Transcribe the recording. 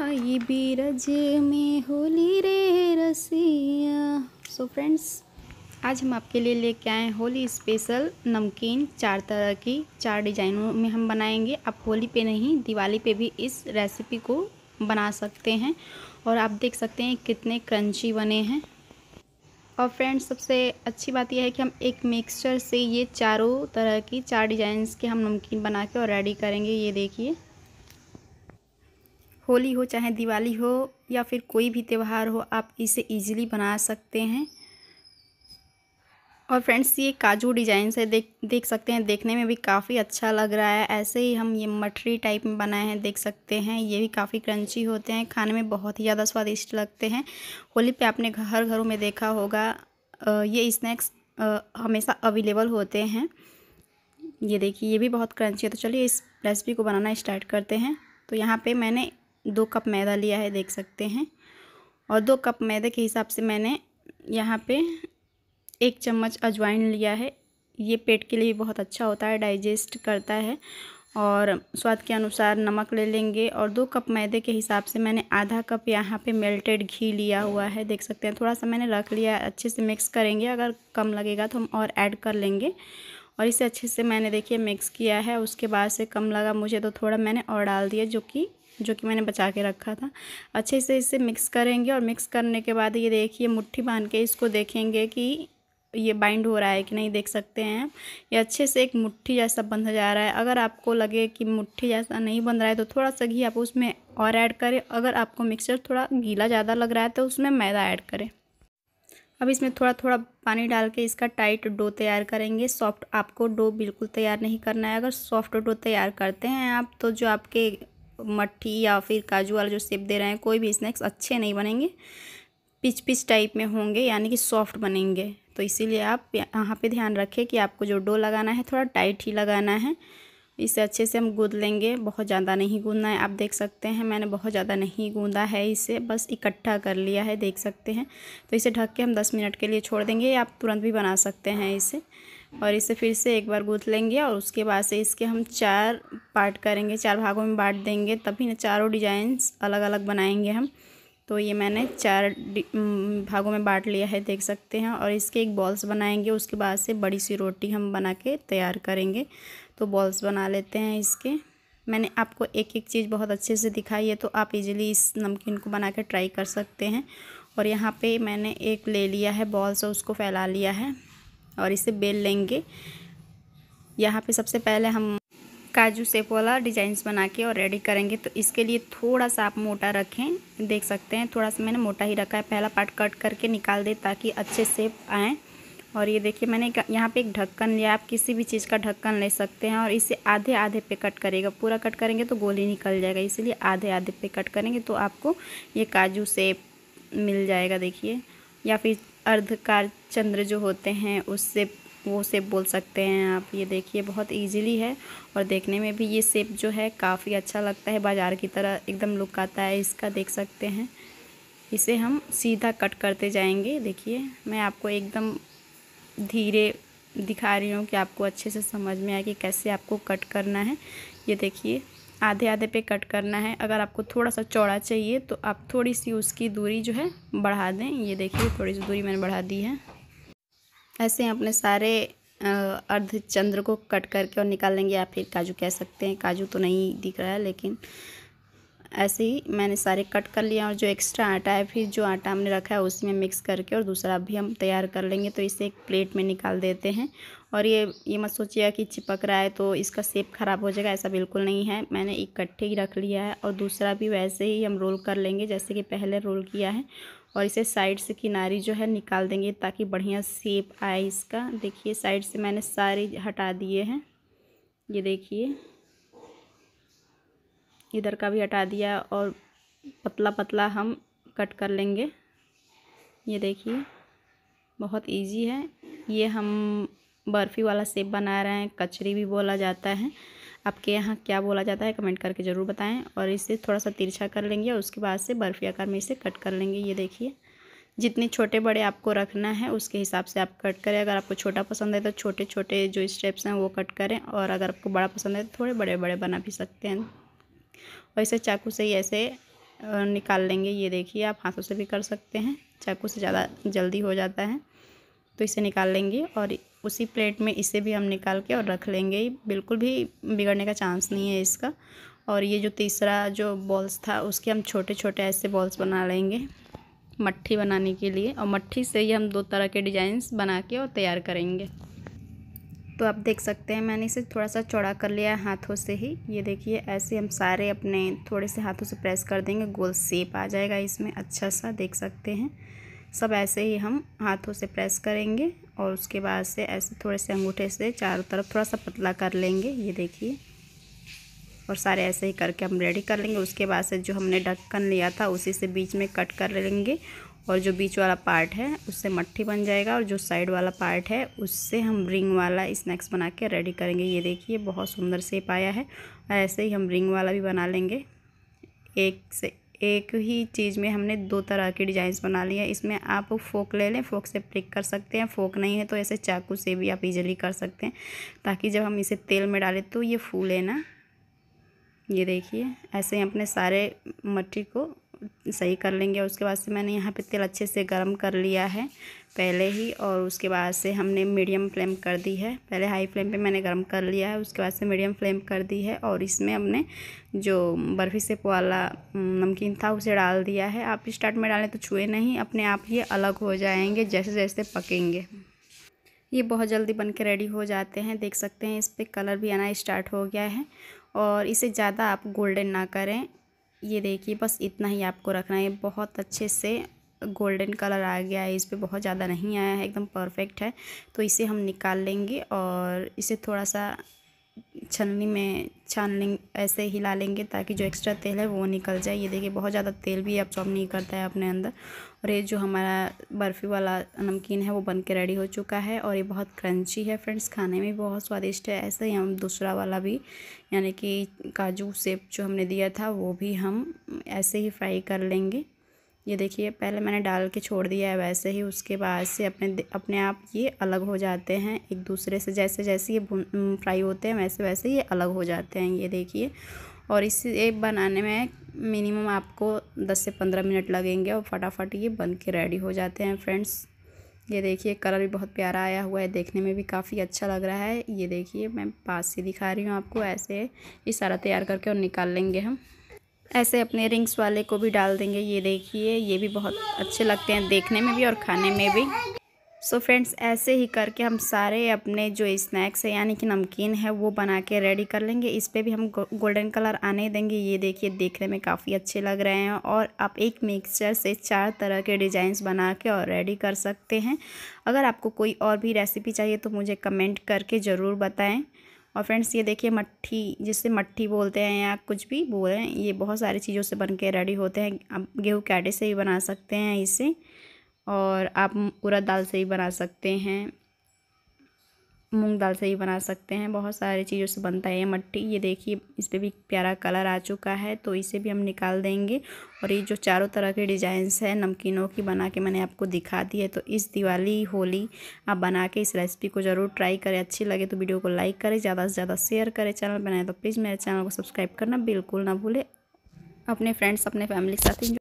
आई बीरज में होली रे रसिया so friends आज हम आपके लिए लेके आए हैं होली स्पेशल नमकीन चार तरह की चार डिजाइनों में हम बनाएंगे आप होली पे नहीं दिवाली पे भी इस रेसिपी को बना सकते हैं और आप देख सकते हैं कितने क्रंची बने हैं और फ्रेंड्स सबसे अच्छी बात यह है कि हम एक मिक्सचर से ये चारों तरह की चार डिजाइन के हम नमकीन बना के और रेडी करेंगे ये देखिए होली हो चाहे दिवाली हो या फिर कोई भी त्यौहार हो आप इसे इजीली बना सकते हैं और फ्रेंड्स ये काजू डिजाइन से देख देख सकते हैं देखने में भी काफ़ी अच्छा लग रहा है ऐसे ही हम ये मठरी टाइप में बनाए हैं देख सकते हैं ये भी काफ़ी क्रंची होते हैं खाने में बहुत ही ज़्यादा स्वादिष्ट लगते हैं होली पे आपने हर घरों में देखा होगा ये स्नैक्स हमेशा अवेलेबल होते हैं ये देखिए ये भी बहुत क्रंची है तो चलिए इस रेसिपी को बनाना स्टार्ट करते हैं तो यहाँ पर मैंने दो कप मैदा लिया है देख सकते हैं और दो कप मैदे के हिसाब से मैंने यहाँ पे एक चम्मच अजवाइन लिया है ये पेट के लिए बहुत अच्छा होता है डाइजेस्ट करता है और स्वाद के अनुसार नमक ले लेंगे और दो कप मैदे के हिसाब से मैंने आधा कप यहाँ पे मेल्टेड घी लिया हुआ है देख सकते हैं थोड़ा सा मैंने रख लिया अच्छे से मिक्स करेंगे अगर कम लगेगा तो हम और ऐड कर लेंगे और इसे अच्छे से मैंने देखिए मिक्स किया है उसके बाद से कम लगा मुझे तो थोड़ा मैंने और डाल दिया जो कि जो कि मैंने बचा के रखा था अच्छे से इसे मिक्स करेंगे और मिक्स करने के बाद ये देखिए मुट्ठी बांध के इसको देखेंगे कि ये बाइंड हो रहा है कि नहीं देख सकते हैं ये अच्छे से एक मुट्ठी जैसा बंधा जा रहा है अगर आपको लगे कि मुट्ठी जैसा नहीं बन रहा है तो थोड़ा सा घी आप उसमें और ऐड करें अगर आपको मिक्सचर थोड़ा गीला ज़्यादा लग रहा है तो उसमें मैदा ऐड करें अब इसमें थोड़ा थोड़ा पानी डाल के इसका टाइट डो तैयार करेंगे सॉफ्ट आपको डो बिल्कुल तैयार नहीं करना है अगर सॉफ्ट डो तैयार करते हैं आप तो जो आपके मट्ठी या फिर काजू वाला जो सेप दे रहे हैं कोई भी स्नैक्स अच्छे नहीं बनेंगे पिच पिच टाइप में होंगे यानी कि सॉफ्ट बनेंगे तो इसीलिए आप यहाँ पे ध्यान रखें कि आपको जो डो लगाना है थोड़ा टाइट ही लगाना है इसे अच्छे से हम गूँद लेंगे बहुत ज़्यादा नहीं गूँधना है आप देख सकते हैं मैंने बहुत ज़्यादा नहीं गूँधा है इसे बस इकट्ठा कर लिया है देख सकते हैं तो इसे ढक के हम दस मिनट के लिए छोड़ देंगे आप तुरंत भी बना सकते हैं इसे और इसे फिर से एक बार गूँथ लेंगे और उसके बाद से इसके हम चार पार्ट करेंगे चार भागों में बांट देंगे तभी ना चारों डिजाइंस अलग अलग बनाएंगे हम तो ये मैंने चार भागों में बांट लिया है देख सकते हैं और इसके एक बॉल्स बनाएंगे उसके बाद से बड़ी सी रोटी हम बना के तैयार करेंगे तो बॉल्स बना लेते हैं इसके मैंने आपको एक एक चीज़ बहुत अच्छे से दिखाई है तो आप इजीली इस नमकीन को बना के ट्राई कर सकते हैं और यहाँ पे मैंने एक ले लिया है बॉल्स और उसको फैला लिया है और इसे बेल लेंगे यहाँ पे सबसे पहले हम काजू सेप वाला डिजाइंस बना के और रेडी करेंगे तो इसके लिए थोड़ा सा आप मोटा रखें देख सकते हैं थोड़ा सा मैंने मोटा ही रखा है पहला पार्ट कट करके निकाल दें ताकि अच्छे सेप आएँ और ये देखिए मैंने यहाँ पे एक ढक्कन लिया आप किसी भी चीज़ का ढक्कन ले सकते हैं और इसे आधे आधे पे कट करेगा पूरा कट करेंगे तो गोली निकल जाएगा इसीलिए आधे आधे पे कट करेंगे तो आपको ये काजू सेप मिल जाएगा देखिए या फिर अर्धकार चंद्र जो होते हैं उससे वो सेप बोल सकते हैं आप ये देखिए बहुत इजीली है और देखने में भी ये सेप जो है काफ़ी अच्छा लगता है बाज़ार की तरह एकदम लुक आता है इसका देख सकते हैं इसे हम सीधा कट करते जाएंगे देखिए मैं आपको एकदम धीरे दिखा रही हूँ कि आपको अच्छे से समझ में आए कि कैसे आपको कट करना है ये देखिए आधे आधे पे कट करना है अगर आपको थोड़ा सा चौड़ा चाहिए तो आप थोड़ी सी उसकी दूरी जो है बढ़ा दें ये देखिए थोड़ी सी दूरी मैंने बढ़ा दी है ऐसे अपने सारे अर्धचंद्र को कट करके और निकाल लेंगे या फिर काजू कह सकते हैं काजू तो नहीं दिख रहा है लेकिन ऐसे ही मैंने सारे कट कर लिए और जो एक्स्ट्रा आटा है फिर जो आटा हमने रखा है उसमें मिक्स करके और दूसरा भी हम तैयार कर लेंगे तो इसे एक प्लेट में निकाल देते हैं और ये ये मत सोचिएगा कि चिपक रहा है तो इसका सेप ख़राब हो जाएगा ऐसा बिल्कुल नहीं है मैंने इकट्ठे ही रख लिया है और दूसरा भी वैसे ही हम रोल कर लेंगे जैसे कि पहले रोल किया है और इसे साइड से किनारी जो है निकाल देंगे ताकि बढ़िया सेप आए इसका देखिए साइड से मैंने सारे हटा दिए हैं ये देखिए इधर का भी हटा दिया और पतला पतला हम कट कर लेंगे ये देखिए बहुत इजी है ये हम बर्फ़ी वाला सेप बना रहे हैं कचरी भी बोला जाता है आपके यहाँ क्या बोला जाता है कमेंट करके ज़रूर बताएं और इसे थोड़ा सा तिरछा कर लेंगे और उसके बाद से बर्फ़ी आकार में इसे कट कर लेंगे ये देखिए जितने छोटे बड़े आपको रखना है उसके हिसाब से आप कट करें अगर आपको छोटा पसंद है तो छोटे छोटे जो स्टेप्स हैं वो कट करें और अगर आपको बड़ा पसंद है तो थोड़े बड़े बड़े बना भी सकते हैं वैसे चाकू से ही ऐसे निकाल लेंगे ये देखिए आप हाथों से भी कर सकते हैं चाकू से ज़्यादा जल्दी हो जाता है तो इसे निकाल लेंगे और उसी प्लेट में इसे भी हम निकाल के और रख लेंगे बिल्कुल भी बिगड़ने का चांस नहीं है इसका और ये जो तीसरा जो बॉल्स था उसके हम छोटे छोटे ऐसे बॉल्स बना लेंगे मट्ठी बनाने के लिए और मट्ठी से ही हम दो तरह के डिज़ाइंस बना के और तैयार करेंगे तो आप देख सकते हैं मैंने इसे थोड़ा सा चौड़ा कर लिया है हाथों से ही ये देखिए ऐसे हम सारे अपने थोड़े से हाथों से प्रेस कर देंगे गोल सेप आ जाएगा इसमें अच्छा सा देख सकते हैं सब ऐसे ही हम हाथों से प्रेस करेंगे और उसके बाद से ऐसे थोड़े से अंगूठे से चारों तरफ थोड़ा सा पतला कर लेंगे ये देखिए और सारे ऐसे ही करके हम रेडी कर लेंगे उसके बाद से जो हमने ढक्कन लिया था उसी से बीच में कट कर लेंगे और जो बीच वाला पार्ट है उससे मट्ठी बन जाएगा और जो साइड वाला पार्ट है उससे हम रिंग वाला स्नैक्स बना के रेडी करेंगे ये देखिए बहुत सुंदर सेप आया है ऐसे ही हम रिंग वाला भी बना लेंगे एक से एक ही चीज़ में हमने दो तरह के डिज़ाइंस बना लिए हैं इसमें आप फोक ले लें फोक से प्रिक कर सकते हैं फोक नहीं है तो ऐसे चाकू से भी आप इजली कर सकते हैं ताकि जब हम इसे तेल में डालें तो ये फूले ना ये देखिए ऐसे ही अपने सारे मट्टी को सही कर लेंगे और उसके बाद से मैंने यहाँ पे तेल अच्छे से गर्म कर लिया है पहले ही और उसके बाद से हमने मीडियम फ्लेम कर दी है पहले हाई फ्लेम पे मैंने गर्म कर लिया है उसके बाद से मीडियम फ्लेम कर दी है और इसमें हमने जो बर्फ़ी से वाला नमकीन था उसे डाल दिया है आप स्टार्ट में डालें तो छुए नहीं अपने आप ये अलग हो जाएंगे जैसे जैसे पकेंगे ये बहुत जल्दी बन के रेडी हो जाते हैं देख सकते हैं इस पर कलर भी आना स्टार्ट हो गया है और इसे ज़्यादा आप गोल्डन ना करें ये देखिए बस इतना ही आपको रखना है बहुत अच्छे से गोल्डन कलर आ गया है इस पर बहुत ज़्यादा नहीं आया है एकदम परफेक्ट है तो इसे हम निकाल लेंगे और इसे थोड़ा सा छलनी में छान लें ऐसे हिला लेंगे ताकि जो एक्स्ट्रा तेल है वो निकल जाए ये देखिए बहुत ज़्यादा तेल भी एब्जॉर्ब नहीं करता है अपने अंदर और ये जो हमारा बर्फ़ी वाला नमकीन है वो बन के रेडी हो चुका है और ये बहुत क्रंची है फ्रेंड्स खाने में बहुत स्वादिष्ट है ऐसे ही हम दूसरा वाला भी यानी कि काजू सेब जो हमने दिया था वो भी हम ऐसे ही फ्राई कर लेंगे ये देखिए पहले मैंने डाल के छोड़ दिया है वैसे ही उसके बाद से अपने अपने आप ये अलग हो जाते हैं एक दूसरे से जैसे जैसे ये फ्राई होते हैं वैसे वैसे ये अलग हो जाते हैं ये देखिए और इस बनाने में मिनिमम आपको दस से पंद्रह मिनट लगेंगे और फटाफट ये बन के रेडी हो जाते हैं फ्रेंड्स ये देखिए कलर भी बहुत प्यारा आया हुआ है देखने में भी काफ़ी अच्छा लग रहा है ये देखिए मैं पास से दिखा रही हूँ आपको ऐसे ये सारा तैयार करके और निकाल लेंगे हम ऐसे अपने रिंग्स वाले को भी डाल देंगे ये देखिए ये भी बहुत अच्छे लगते हैं देखने में भी और खाने में भी सो फ्रेंड्स ऐसे ही करके हम सारे अपने जो स्नैक्स है यानी कि नमकीन है वो बना के रेडी कर लेंगे इस पर भी हम गोल्डन कलर आने देंगे ये देखिए देखने में काफ़ी अच्छे लग रहे हैं और आप एक मिक्सचर से चार तरह के डिज़ाइंस बना के और रेडी कर सकते हैं अगर आपको कोई और भी रेसिपी चाहिए तो मुझे कमेंट करके ज़रूर बताएँ और फ्रेंड्स ये देखिए मट्ठी जिससे मट्ठी बोलते हैं या कुछ भी बोलें ये बहुत सारी चीज़ों से बन के रेडी होते हैं आप गेहूँ के आटे से भी बना सकते हैं इसे और आप उड़द दाल से ही बना सकते हैं मूंग दाल से ही बना सकते हैं बहुत सारी चीज़ों से बनता है ये मट्टी ये देखिए इस पर भी प्यारा कलर आ चुका है तो इसे भी हम निकाल देंगे और ये जो चारों तरह के डिज़ाइंस हैं नमकीनों की बना के मैंने आपको दिखा दी है तो इस दिवाली होली आप बना के इस रेसिपी को ज़रूर ट्राई करें अच्छी लगे तो वीडियो को लाइक करें ज़्यादा से ज़्यादा शेयर करें चैनल बनाए तो प्लीज़ मेरे चैनल को सब्सक्राइब करना बिल्कुल ना भूलें अपने फ्रेंड्स अपने फैमिली के साथ